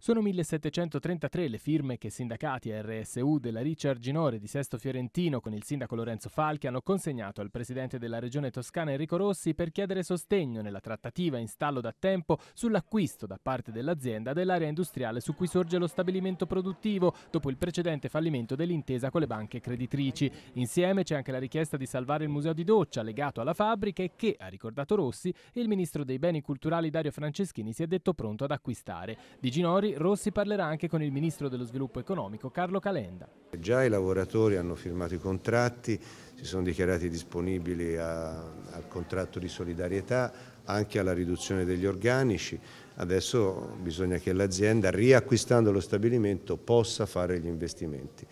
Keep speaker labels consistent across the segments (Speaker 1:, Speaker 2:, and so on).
Speaker 1: Sono 1733 le firme che sindacati e RSU della Riccia Arginore di Sesto Fiorentino con il sindaco Lorenzo Falchi hanno consegnato al presidente della regione toscana Enrico Rossi per chiedere sostegno nella trattativa in stallo da tempo sull'acquisto da parte dell'azienda dell'area industriale su cui sorge lo stabilimento produttivo dopo il precedente fallimento dell'intesa con le banche creditrici. Insieme c'è anche la richiesta di salvare il museo di doccia legato alla fabbrica e che, ha ricordato Rossi, il ministro dei beni culturali Dario Franceschini si è detto pronto ad acquistare. Di Ginori lavoratori, Rossi parlerà anche con il Ministro dello Sviluppo Economico Carlo Calenda.
Speaker 2: Già i lavoratori hanno firmato i contratti, si sono dichiarati disponibili a, al contratto di solidarietà, anche alla riduzione degli organici. Adesso bisogna che l'azienda, riacquistando lo stabilimento, possa fare gli investimenti.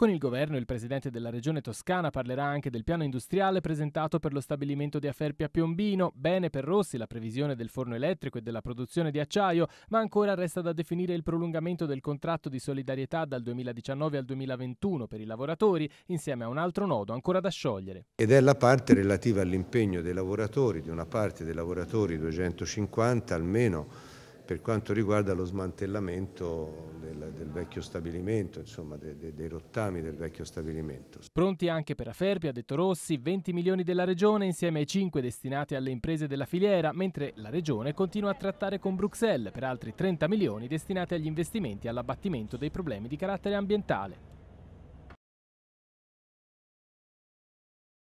Speaker 1: Con il governo il presidente della regione toscana parlerà anche del piano industriale presentato per lo stabilimento di Aferpi a Piombino, bene per Rossi la previsione del forno elettrico e della produzione di acciaio, ma ancora resta da definire il prolungamento del contratto di solidarietà dal 2019 al 2021 per i lavoratori, insieme a un altro nodo ancora da sciogliere.
Speaker 2: Ed è la parte relativa all'impegno dei lavoratori, di una parte dei lavoratori 250 almeno per quanto riguarda lo smantellamento del, del vecchio stabilimento, insomma de, de, dei rottami del vecchio stabilimento.
Speaker 1: Pronti anche per Aferpi, ha detto Rossi, 20 milioni della Regione insieme ai 5 destinati alle imprese della filiera, mentre la Regione continua a trattare con Bruxelles per altri 30 milioni destinati agli investimenti e all'abbattimento dei problemi di carattere ambientale.